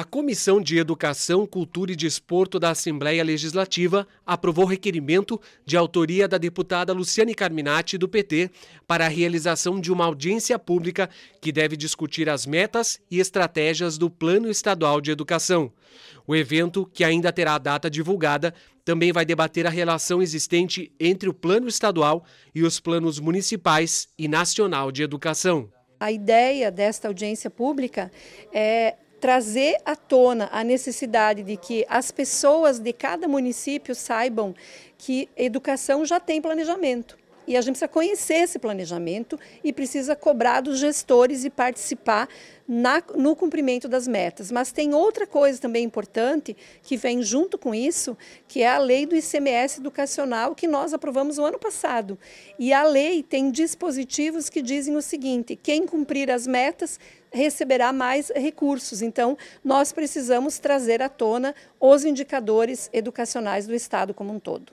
A Comissão de Educação, Cultura e Desporto da Assembleia Legislativa aprovou requerimento de autoria da deputada Luciane Carminati, do PT, para a realização de uma audiência pública que deve discutir as metas e estratégias do Plano Estadual de Educação. O evento, que ainda terá a data divulgada, também vai debater a relação existente entre o Plano Estadual e os planos municipais e nacional de educação. A ideia desta audiência pública é trazer à tona a necessidade de que as pessoas de cada município saibam que educação já tem planejamento. E a gente precisa conhecer esse planejamento e precisa cobrar dos gestores e participar na, no cumprimento das metas. Mas tem outra coisa também importante que vem junto com isso, que é a lei do ICMS educacional que nós aprovamos no ano passado. E a lei tem dispositivos que dizem o seguinte: quem cumprir as metas receberá mais recursos. Então, nós precisamos trazer à tona os indicadores educacionais do Estado como um todo.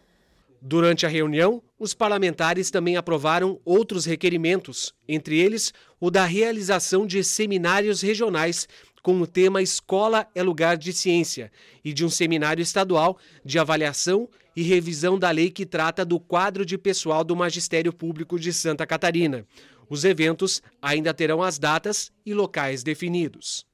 Durante a reunião, os parlamentares também aprovaram outros requerimentos, entre eles o da realização de seminários regionais com o tema Escola é Lugar de Ciência e de um seminário estadual de avaliação e revisão da lei que trata do quadro de pessoal do Magistério Público de Santa Catarina. Os eventos ainda terão as datas e locais definidos.